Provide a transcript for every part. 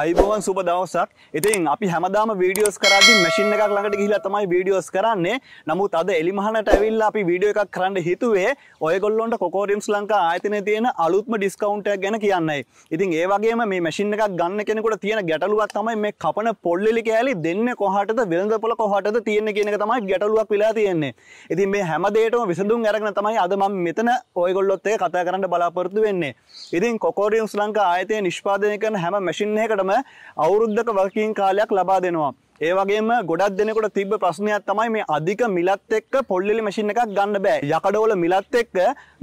අයිබෝවන් සුබ දවසක් ඉතින් අපි හැමදාම වීඩියෝස් කරද්දී මැෂින් එකක් ළඟට ගිහිලා තමයි වීඩියෝස් කරන්නේ නමුත් අද එලිමහනට ඇවිල්ලා අපි වීඩියෝ එකක් කරන්න හිතුවේ ඔයගොල්ලොන්ට කොකෝරිම්ස් ලංකා ආයතනයේ තියෙන අලුත්ම ඩිස්කවුන්ට් එකක් ගැන කියන්නයි ඉතින් ඒ වගේම මේ මැෂින් එකක් ගන්න කෙනෙකුට තියෙන ගැටලුවක් තමයි මේ කපන පොල්ලෙලි කෑලි දෙන්නේ කොහටද වෙළඳපොළ කොහටද තියෙන්නේ කියන එක තමයි ගැටලුවක් වෙලා තියෙන්නේ ඉතින් මේ හැම දෙයකටම විසඳුම් අරගෙන තමයි අද මම මෙතන ඔයගොල්ලොත් එක්ක කතා කරන්න බලාපොරොත්තු වෙන්නේ ඉතින් කොකෝරිම්ස් ලංකා ආයතනයේ නිෂ්පාදනය කරන හැම මැෂින් එකකට සමහරවටම අවුරුද්දක වකින් කාලයක් ලබා දෙනවා. ඒ වගේම ගොඩක් දෙනකොට තිබ්බ ප්‍රශ්නයක් තමයි මේ අධික මිලත් එක්ක පොල්ලෙලි මැෂින් එකක් ගන්න බෑ. යකඩවල මිලත් එක්ක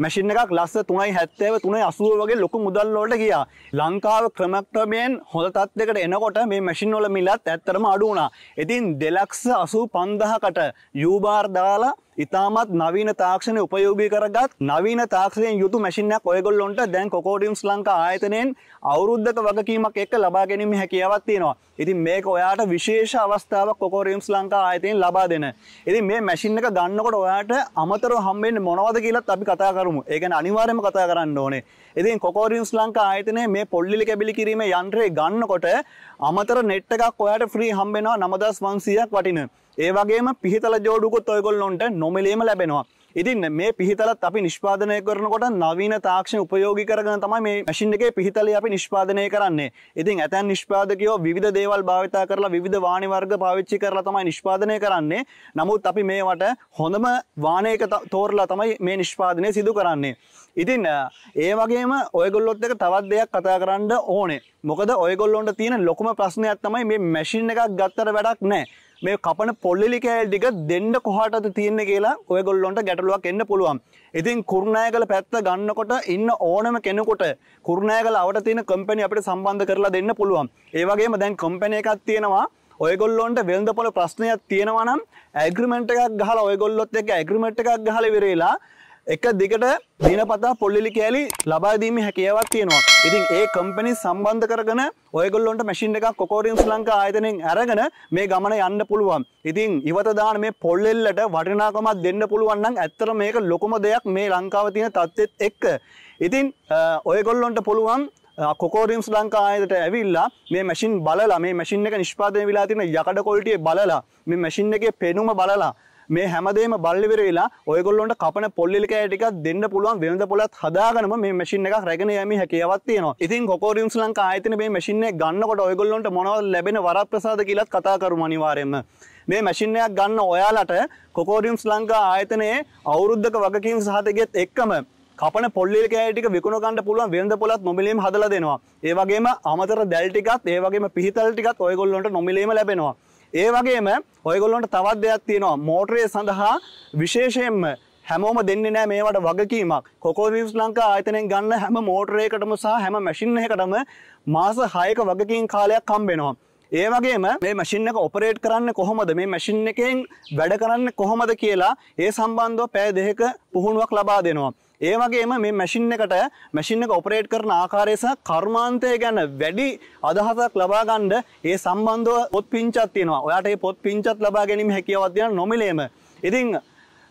මැෂින් එකක් ලස්ස 3.70 3.80 වගේ ලොකු මුදල් වලට ගියා. ලංකාව ක්‍රමක්‍රමයෙන් හොඳ තත්යකට එනකොට මේ මැෂින් වල මිලත් ඇත්තටම අඩු වුණා. ඉතින් 285000කට යූ බාර් දාලා ඉතාමත් නවීන තාක්ෂණය උපයෝගී කරගත් නවීන තාක්ෂණයෙන් යුතු මැෂින්යක් ඔයගොල්ලොන්ට දැන් කොකෝඩිම්ස් ලංකා ආයතනයෙන් අවුරුද්දක වගකීමක් එක්ක ලබා ගැනීම හැකියාවක් තියෙනවා. ඉතින් මේක ඔයාට විශේෂ අවස්ථාවක් කොකෝරියම්ස් ලංකා ආයතයෙන් ලබා දෙන. ඉතින් මේ මැෂින් එක ගන්නකොට ඔයාට අමතරව හම්බෙන්නේ මොනවද කියලාත් අපි කතා කරමු. ඒ කියන්නේ අනිවාර්යයෙන්ම කතා කරන්න ඕනේ. ඉතින් කොකෝරියම්ස් ලංකා ආයතනයේ මේ පොල්ලිලි කැබිලි කිරීමේ යන්ත්‍රය ගන්නකොට අමතර net එකක් ඔයාට free හම්බෙනවා 9100ක් වටින. ඒ වගේම පිහිතල ජෝඩුකුත් ඔයගොල්ලොන්ට නොමිලේම ලැබෙනවා. ඉතින් මේ පිහිතලත් අපි නිෂ්පාදනය කරනකොට නවීන තාක්ෂණ උපයෝගී කරගෙන තමයි මේ මැෂින් එකේ පිහිතලේ අපි නිෂ්පාදනය කරන්නේ. ඉතින් ඇතැම් නිෂ්පාදකයෝ විවිධ දේවල් භාවිත කරලා විවිධ වාණි වර්ග පාවිච්චි කරලා තමයි නිෂ්පාදනය කරන්නේ. නමුත් අපි මේවට හොඳම වාණයක තෝරලා තමයි මේ නිෂ්පාදනය සිදු කරන්නේ. ඉතින් ඒ වගේම ඔයගොල්ලොත් එක තවත් දෙයක් කතා කරන්න ඕනේ. මොකද ඔයගොල්ලොන්ට තියෙන ලොකුම ප්‍රශ්නයක් තමයි මේ මැෂින් එකක් ගත්තට වැඩක් නැහැ. මේ කපන පොල්ලි කෑල් ටික දෙන්න කොහටද තියෙන්නේ කියලා ඔයගොල්ලොන්ට ගැටලුවක් එන්න පුළුවන්. ඉතින් කුරුණෑගල පැත්ත ගන්නකොට ඉන්න ඕනම කෙනෙකුට කුරුණෑගල අවට තියෙන කම්පැනි අපිට සම්බන්ධ කරලා දෙන්න පුළුවන්. ඒ වගේම දැන් කම්පැනි එකක් තියෙනවා ඔයගොල්ලොන්ට වෙළඳපොළ ප්‍රශ්නයක් තියෙනවා නම් ඇග්‍රීමන්ට් එකක් ගහලා ඔයගොල්ලොත් එක්ක ඇග්‍රීමන්ට් එකක් ගහලා ඉවරලා එක දිගට දිනපතා පොල්ලි කෑලි ලබාදීම හැකියාවක් තියෙනවා. ඉතින් ඒ කම්පැනි සම්බන්ධ කරගෙන ඔයගොල්ලොන්ට මැෂින් එකක් කොකෝරියම්ස් ලංකා ආයතනයෙන් අරගෙන මේ ගමන යන්න පුළුවන්. ඉතින් ඉවත දාන මේ පොල්ලෙල්ලට වටිනාකමක් දෙන්න පුළුවන් නම් ඇත්තට මේක ලොකුම දෙයක් මේ ලංකාව තියෙන තත්ත්වෙත් එක්ක. ඉතින් ඔයගොල්ලොන්ට පුළුවන් කොකෝරිම්ස් ලංකා ආයතට ඇවිල්ලා මේ මැෂින් බලලා මේ මැෂින් එක නිෂ්පාදනය වෙලා තියෙන යකඩ කොල්ටියේ බලලා මේ මැෂින් එකේ පෙනුම බලලා මේ හැමදේම බල්ලිවර වෙලා ඔයගොල්ලොන්ට කපන පොල්ලිකෑ ටික දෙන්න පුළුවන් වෙළඳ පොලත් හදාගනම මේ මැසින් එකක් රැගෙන යෑම හැකියාවක් තියෙනවා. ඉතින් කොකෝරියම්ස් ලංකා ආයතන මේ මැෂින් එක ගන්නකොට ඔයගොල්ලොන්ට මොනවද ලැබෙන වරප්‍රසාද කියලාත් කතා කරමු අනිවාර්යයෙන්ම. මේ මැසින් එකක් ගන්න ඔයාලට කොකෝරියම්ස් ලංකා ආයතනයේ අවුරුද්දක වගකීම් සහතිකෙත් එක්කම කපන පොල්ලල් කෑටික විකුණගන්න පුළුවන් වෙළඳ පොලත් නොමිලීම හදලා දෙනවා. ඒ වගේම අමතර දැල් ටිකත් ඒ වගේම පිහිතල් ටිකත් ඔයගොල්ලන්ට නොමිලීම ලැබෙනවා. ඒ වගේම ඔයගොල්ලොන්ට තවත් දෙයක් තියෙනවා මෝටරේ සඳහා විශේෂයෙන්ම හැමෝම දෙන්න නෑ මේවට වගකීමක් කොකෝවස් ලංකා ආයතනෙන් ගන්න හැම මෝටරේකටම සහ හැම මැසිින් එකටම මාස හයක වගකින් කාලයක් කම්බෙනවා. ඒ වගේම මේ මැසිින් එක ඔපරේට් කරන්න කොහොමද මේ මැසිින් එකෙන් වැඩ කරන්න කොහොමද කියලා ඒ සම්බන්ධව පෑ දෙක පුහුණුවක් ලබා දෙනවා. ඒ වගේම මේ මැෂින් එකට මැෂින් එක ඔපරේට් කරන ආකාරය සහ කර්මාන්තය ගැන වැඩි අදහසක් ලබා ගන්න ඒ සම්බන්ධව පොත් පිංචක් තියෙනවා. ඔයාට මේ පොත් පිංචත් ලබා ගැනීම හැකියාවක් දෙන නොමිලේම. ඉතින්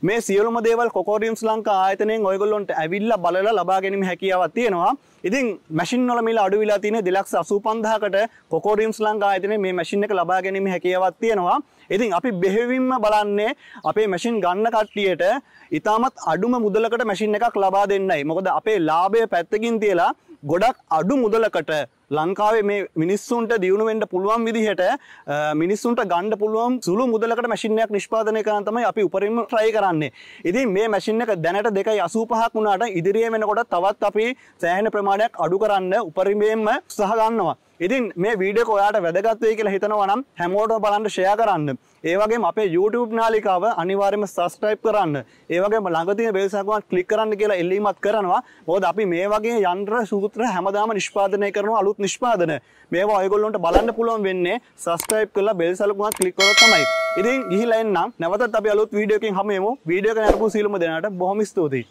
මේ සියලුම දේවල් කොකෝරියම්ස් ලංකා ආයතනයෙන් ඔයගොල්ලොන්ට ඇවිල්ලා බලලා ලබා ගැනීම හැකියාවක් තියෙනවා. ඉතින් මැෂින් වල මිල අඩු වෙලා තියෙන 285000කට කොකෝරියම්ස් ලංකා ආයතනයේ මේ මැෂින් එක ලබා ගැනීම හැකියාවක් තියෙනවා. ඉතින් අපි බෙහෙවින්ම බලන්නේ අපේ මැෂින් ගන්න කට්ටියට ඉතාමත් අඩුම මුදලකට මැෂින් එකක් ලබා දෙන්නයි. මොකද අපේ ලාභය පැත්තකින් තියලා ගොඩක් අඩු මුදලකට ලංකාවේ මේ මිනිස්සුන්ට දියුණු වෙන්න පුළුවන් විදිහට මිනිස්සුන්ට ගන්න පුළුවන් සුළු මුදලකට මැෂින් එකක් නිෂ්පාදනය කරන්න තමයි අපි උපරිම try කරන්නේ. ඉතින් මේ මැෂින් එක දැනට 2.85ක් වුණාට ඉදිරියේ වෙනකොට තවත් අපි සෑහෙන ප්‍රමාණයක් අඩු කරන්න උපරිමයෙන්ම උත්සාහ ගන්නවා. ඉතින් මේ වීඩියෝ ඔයාට වැදගත් වෙයි කියලා හිතනවා නම් හැමෝටම බලන්න ෂෙයා කරන්න. ඒ වගේම අපේ YouTube නාලිකාව අනිවාර්යයෙන්ම subscribe කරන්න. ඒ වගේම ළඟ තියෙන bell සකුවන් click කරන්න කියලා එල්ලීමක් කරනවා. මොකද අපි මේ වගේ යන්ත්‍ර සූත්‍ර හැමදාම නිෂ්පාදනය කරන අලුත් නිෂ්පාදන. මේවා ඔයගොල්ලන්ට බලන්න පුළුවන් වෙන්නේ subscribe කරලා bell සලකුණත් click කරොත් තමයි. ඉතින් ගිහිලා එන්නම්. නැවතත් අපි අලුත් වීඩියෝ එකකින් හමු වෙමු. වීඩියෝ එක නරඹපු සියලුම දෙනාට බොහොම ස්තුතියි.